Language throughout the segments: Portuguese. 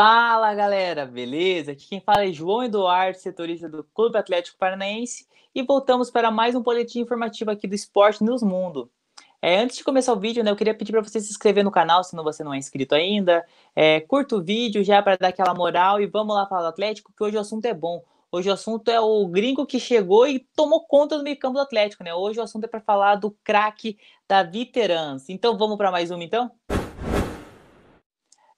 Fala galera, beleza? Aqui quem fala é João Eduardo, setorista do Clube Atlético Paranaense, e voltamos para mais um boletim informativo aqui do Esporte News Mundo. É, antes de começar o vídeo, né, eu queria pedir para você se inscrever no canal, se você não é inscrito ainda. É, curta o vídeo já para dar aquela moral e vamos lá falar do Atlético, que hoje o assunto é bom. Hoje o assunto é o gringo que chegou e tomou conta do meio-campo do Atlético, né? Hoje o assunto é para falar do craque Davi Terans. Então vamos para mais uma, então?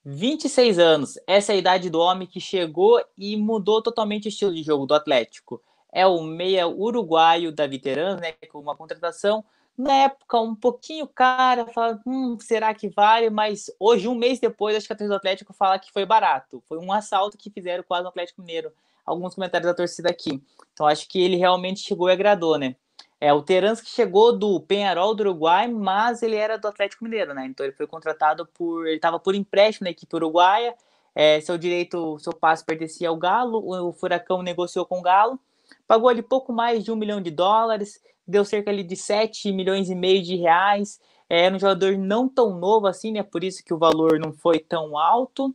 26 anos, essa é a idade do homem que chegou e mudou totalmente o estilo de jogo do Atlético. É o meia uruguaio da Veteranos, né, com uma contratação na época um pouquinho cara, fala, hum, será que vale? Mas hoje, um mês depois, acho que a torcida do Atlético fala que foi barato. Foi um assalto que fizeram quase no Atlético Mineiro. Alguns comentários da torcida aqui. Então acho que ele realmente chegou e agradou, né? É, o Terans que chegou do Penharol do Uruguai, mas ele era do Atlético Mineiro, né? Então ele foi contratado por. Ele estava por empréstimo na equipe uruguaia. É, seu direito, seu passo, pertencia ao Galo. O Furacão negociou com o Galo, pagou ali pouco mais de um milhão de dólares, deu cerca ali de 7 milhões e meio de reais. É, era um jogador não tão novo assim, né? Por isso que o valor não foi tão alto.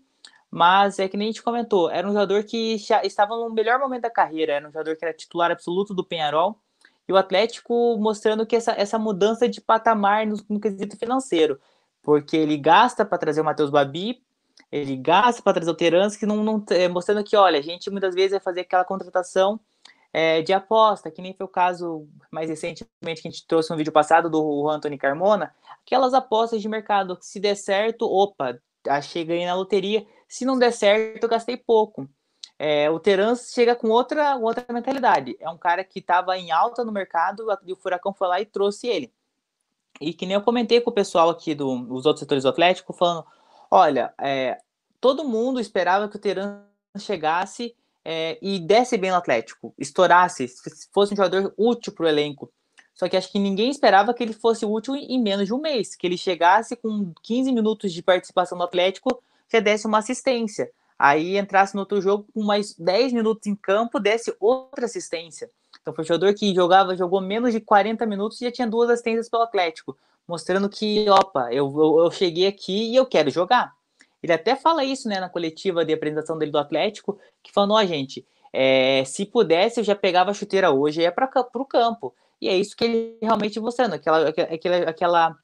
Mas é que nem a gente comentou, era um jogador que já estava no melhor momento da carreira, era um jogador que era titular absoluto do Penharol e o Atlético mostrando que essa, essa mudança de patamar no, no quesito financeiro, porque ele gasta para trazer o Matheus Babi, ele gasta para trazer o Terence, que não, não é, mostrando que, olha, a gente muitas vezes vai fazer aquela contratação é, de aposta, que nem foi o caso mais recentemente que a gente trouxe no vídeo passado do Anthony Carmona, aquelas apostas de mercado, que se der certo, opa, achei ganhei na loteria, se não der certo, eu gastei pouco. É, o Terans chega com outra, outra mentalidade. É um cara que estava em alta no mercado e o Furacão foi lá e trouxe ele. E que nem eu comentei com o pessoal aqui dos do, outros setores do Atlético, falando: olha, é, todo mundo esperava que o Terans chegasse é, e desse bem no Atlético, estourasse, fosse um jogador útil para o elenco. Só que acho que ninguém esperava que ele fosse útil em menos de um mês, que ele chegasse com 15 minutos de participação no Atlético, já desse uma assistência aí entrasse no outro jogo com mais 10 minutos em campo, desse outra assistência. Então foi um jogador que jogava, jogou menos de 40 minutos e já tinha duas assistências pelo Atlético, mostrando que, opa, eu, eu, eu cheguei aqui e eu quero jogar. Ele até fala isso, né, na coletiva de apresentação dele do Atlético, que falou, ó, oh, gente, é, se pudesse eu já pegava a chuteira hoje e ia para o campo. E é isso que ele realmente mostrando, aquela, aquela, aquela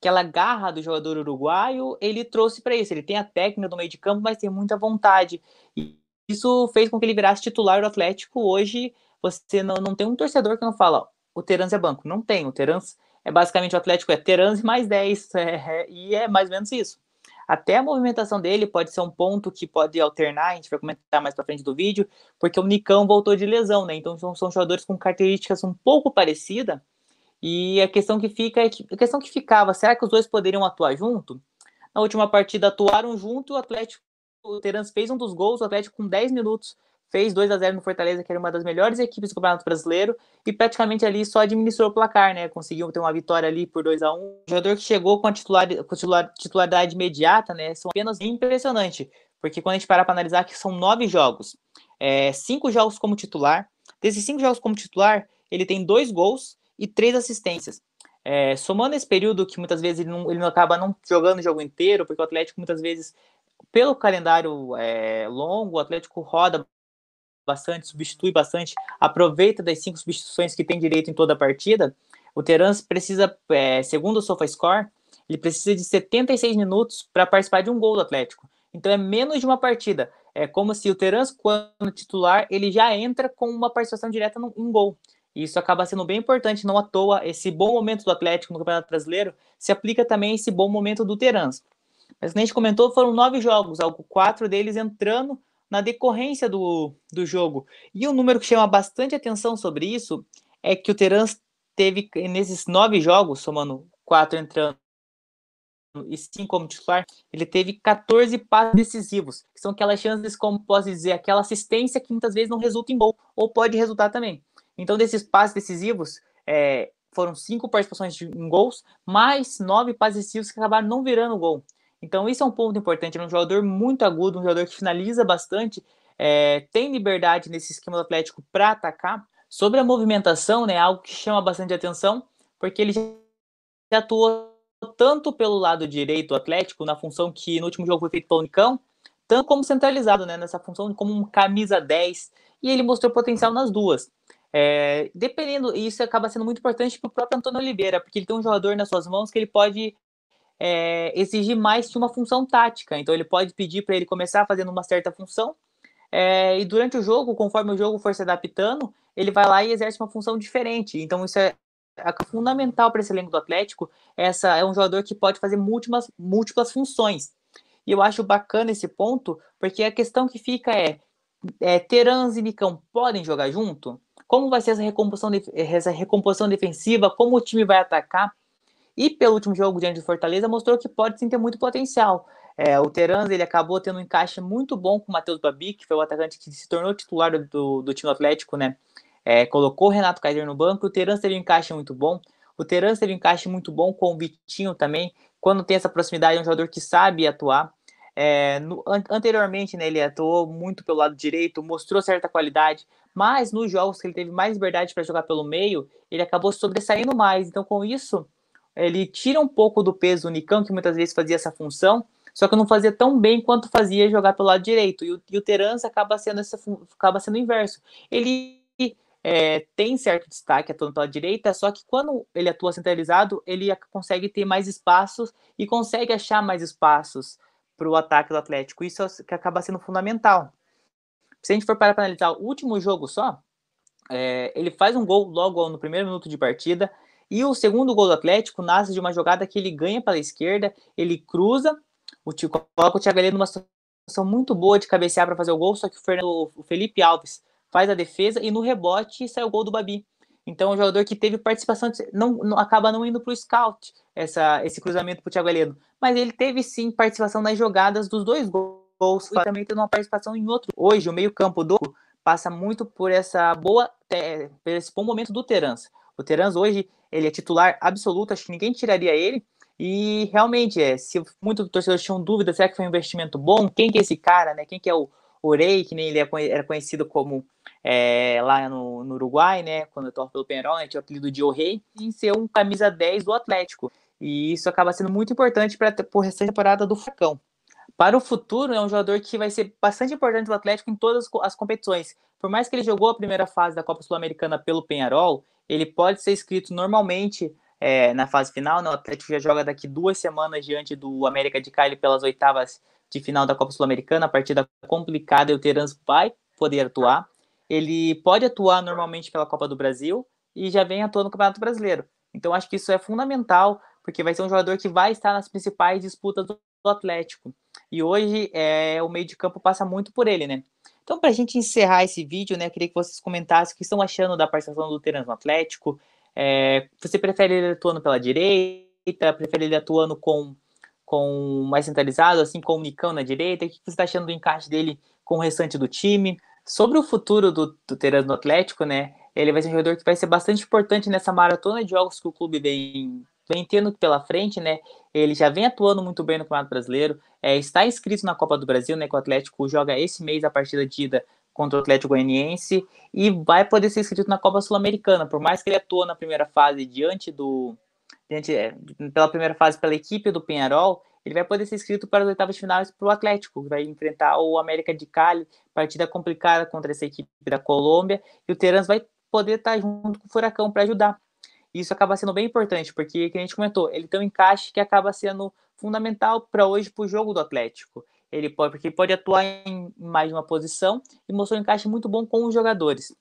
aquela garra do jogador uruguaio, ele trouxe para isso. Ele tem a técnica do meio de campo, mas tem muita vontade. E isso fez com que ele virasse titular do Atlético. Hoje, você não, não tem um torcedor que não fala, o Terans é banco. Não tem. O Terans é basicamente o Atlético é Terans mais 10. É, é, e é mais ou menos isso. Até a movimentação dele pode ser um ponto que pode alternar, a gente vai comentar mais para frente do vídeo, porque o Nicão voltou de lesão, né? Então são, são jogadores com características um pouco parecidas, e a questão que fica é que, a questão que ficava, será que os dois poderiam atuar junto? Na última partida atuaram junto, o Atlético o Terans fez um dos gols, o Atlético com 10 minutos fez 2 a 0 no Fortaleza, que era uma das melhores equipes do Campeonato Brasileiro, e praticamente ali só administrou o placar, né? Conseguiu ter uma vitória ali por 2 a 1. O jogador que chegou com a titular, com titular, titularidade imediata, né? São apenas impressionante, porque quando a gente parar para analisar que são nove jogos, é, cinco jogos como titular. Desses cinco jogos como titular, ele tem dois gols e três assistências. É, somando esse período que muitas vezes ele não, ele não acaba não jogando o jogo inteiro, porque o Atlético muitas vezes, pelo calendário é, longo, o Atlético roda bastante, substitui bastante, aproveita das cinco substituições que tem direito em toda a partida. O Terans precisa, é, segundo o SofaScore, ele precisa de 76 minutos para participar de um gol do Atlético. Então é menos de uma partida. É como se o Terans, quando titular, ele já entra com uma participação direta num, gol. E isso acaba sendo bem importante, não à toa, esse bom momento do Atlético no Campeonato Brasileiro se aplica também a esse bom momento do Terans. Mas como a gente comentou, foram nove jogos, algo quatro deles entrando na decorrência do, do jogo. E um número que chama bastante atenção sobre isso é que o Terans teve, nesses nove jogos, somando quatro entrando e cinco como titular, ele teve 14 passes decisivos, que são aquelas chances, como posso dizer, aquela assistência que muitas vezes não resulta em gol, ou pode resultar também. Então, desses passes decisivos, é, foram cinco participações em gols, mais nove passes decisivos que acabaram não virando gol. Então, isso é um ponto importante. Ele é um jogador muito agudo, um jogador que finaliza bastante, é, tem liberdade nesse esquema do Atlético para atacar. Sobre a movimentação, né, é algo que chama bastante atenção, porque ele já atuou tanto pelo lado direito do Atlético, na função que no último jogo foi feito pelo Unicão, tanto como centralizado, né, nessa função como um camisa 10, e ele mostrou potencial nas duas. É, dependendo, isso acaba sendo muito importante para o próprio Antônio Oliveira, porque ele tem um jogador nas suas mãos que ele pode é, exigir mais de uma função tática. Então ele pode pedir para ele começar fazendo uma certa função é, e durante o jogo, conforme o jogo for se adaptando, ele vai lá e exerce uma função diferente. Então isso é, é fundamental para esse elenco do Atlético. Essa é um jogador que pode fazer múltiplas, múltiplas funções. E eu acho bacana esse ponto, porque a questão que fica é, é e Micão podem jogar junto? como vai ser essa recomposição, eh, essa recomposição defensiva, como o time vai atacar. E pelo último jogo diante do Fortaleza, mostrou que pode sim ter muito potencial. É, o Terans ele acabou tendo um encaixe muito bom com o Matheus Babi, que foi o atacante que se tornou titular do, do time Atlético, né? É, colocou o Renato Caider no banco. O Terans teve um encaixe muito bom. O Terans teve um encaixe muito bom com o Vitinho também. Quando tem essa proximidade, é um jogador que sabe atuar. É, no, anteriormente, né, ele atuou muito pelo lado direito, mostrou certa qualidade, mas nos jogos que ele teve mais liberdade para jogar pelo meio, ele acabou sobressaindo mais. Então, com isso, ele tira um pouco do peso do Nicão, que muitas vezes fazia essa função, só que não fazia tão bem quanto fazia jogar pelo lado direito. E o, e o acaba sendo, essa, acaba sendo o inverso. Ele é, tem certo destaque atuando pela direita, só que quando ele atua centralizado, ele consegue ter mais espaços e consegue achar mais espaços para o ataque do Atlético. Isso é, que acaba sendo fundamental. Se a gente for parar para analisar o último jogo só, é, ele faz um gol logo no primeiro minuto de partida. E o segundo gol do Atlético nasce de uma jogada que ele ganha pela esquerda, ele cruza, o Tico coloca o Thiago Heleno numa situação muito boa de cabecear para fazer o gol, só que o, Fernando, o Felipe Alves faz a defesa e no rebote sai o gol do Babi. Então, o é jogador que teve participação não, não acaba não indo para o scout essa, esse cruzamento para o Thiago Heleno, mas ele teve sim participação nas jogadas dos dois gols gols e também tendo uma participação em outro. Hoje, o meio-campo do passa muito por essa boa, é, por esse bom momento do Terans. O Terans hoje ele é titular absoluto, acho que ninguém tiraria ele. E realmente, é, se muitos torcedores tinham dúvida, será que foi um investimento bom? Quem que é esse cara, né? Quem que é o Orei, que nem ele é era conhecido como é, lá no, no, Uruguai, né? Quando eu torço pelo Penarol, né? tinha o apelido de Orei, em ser um camisa 10 do Atlético. E isso acaba sendo muito importante para a restante temporada do Facão para o futuro, é um jogador que vai ser bastante importante do Atlético em todas as competições. Por mais que ele jogou a primeira fase da Copa Sul-Americana pelo Penharol, ele pode ser escrito normalmente é, na fase final. Né? O Atlético já joga daqui duas semanas diante do América de Cali pelas oitavas de final da Copa Sul-Americana, a partida complicada e o Terans vai poder atuar. Ele pode atuar normalmente pela Copa do Brasil e já vem atuando no Campeonato Brasileiro. Então acho que isso é fundamental, porque vai ser um jogador que vai estar nas principais disputas do do Atlético. E hoje é, o meio de campo passa muito por ele, né? Então, para a gente encerrar esse vídeo, né, queria que vocês comentassem o que estão achando da participação do Terence no Atlético. É, você prefere ele atuando pela direita? Prefere ele atuando com, com mais centralizado, assim, com o Nicão na direita? O que você está achando do encaixe dele com o restante do time? Sobre o futuro do, do Terence no Atlético, né? Ele vai ser um jogador que vai ser bastante importante nessa maratona de jogos que o clube vem vem tendo pela frente, né? Ele já vem atuando muito bem no Campeonato Brasileiro, é, está inscrito na Copa do Brasil, né? Que o Atlético joga esse mês a partida de ida contra o Atlético Goianiense e vai poder ser inscrito na Copa Sul-Americana, por mais que ele atua na primeira fase diante do. Diante, é, pela primeira fase pela equipe do Penharol, ele vai poder ser inscrito para as oitavas finais para o Atlético, que vai enfrentar o América de Cali, partida complicada contra essa equipe da Colômbia, e o Terans vai poder estar tá junto com o Furacão para ajudar isso acaba sendo bem importante, porque, que a gente comentou, ele tem um encaixe que acaba sendo fundamental para hoje para o jogo do Atlético. Ele pode, porque ele pode atuar em mais de uma posição e mostrou um encaixe muito bom com os jogadores.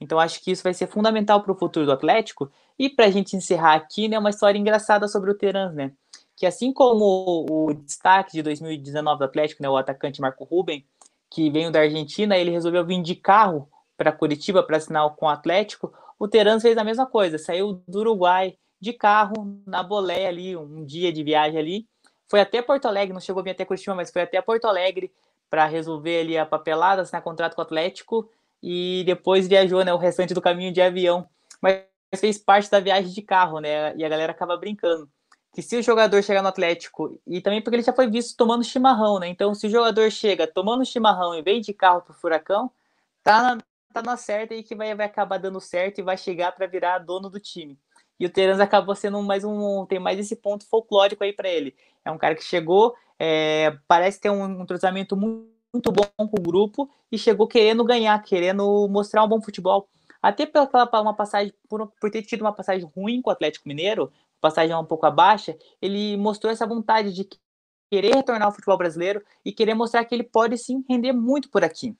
Então acho que isso vai ser fundamental para o futuro do Atlético. E para a gente encerrar aqui, né, uma história engraçada sobre o Terans, né? Que assim como o, o destaque de 2019 do Atlético, né, o atacante Marco Ruben, que veio da Argentina, ele resolveu vir de carro para Curitiba para assinar com o Atlético. O Terans fez a mesma coisa, saiu do Uruguai de carro, na boleia ali, um dia de viagem ali. Foi até Porto Alegre, não chegou bem até Curitiba, mas foi até Porto Alegre para resolver ali a papelada, assinar contrato com o Atlético e depois viajou né, o restante do caminho de avião. Mas fez parte da viagem de carro, né? E a galera acaba brincando. Que se o jogador chegar no Atlético, e também porque ele já foi visto tomando chimarrão, né? Então, se o jogador chega tomando chimarrão e vem de carro pro furacão, tá na, tá na certa e que vai, vai acabar dando certo e vai chegar para virar dono do time. E o Terans acabou sendo mais um. Tem mais esse ponto folclórico aí para ele. É um cara que chegou, é, parece ter um, um tratamento muito, muito bom com o grupo e chegou querendo ganhar, querendo mostrar um bom futebol. Até pela uma passagem, por, por ter tido uma passagem ruim com o Atlético Mineiro, passagem um pouco abaixo, ele mostrou essa vontade de querer retornar ao futebol brasileiro e querer mostrar que ele pode sim render muito por aqui.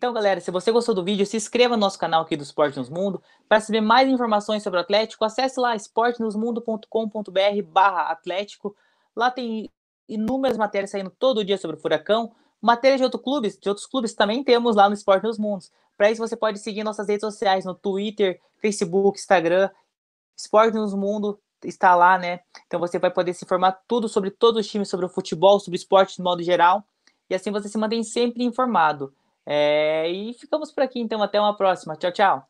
Então, galera, se você gostou do vídeo, se inscreva no nosso canal aqui do Esporte Nos Mundo. Para saber mais informações sobre o Atlético, acesse lá esportenosmundo.com.br barra Atlético. Lá tem inúmeras matérias saindo todo dia sobre o Furacão. Matérias de outros clubes, de outros clubes também temos lá no Esporte Nos Mundos. Para isso, você pode seguir nossas redes sociais no Twitter, Facebook, Instagram. Esporte Nos Mundo está lá, né? Então você vai poder se informar tudo sobre todos os times, sobre o futebol, sobre o esporte de modo geral. E assim você se mantém sempre informado. É, e ficamos por aqui, então. Até uma próxima. Tchau, tchau.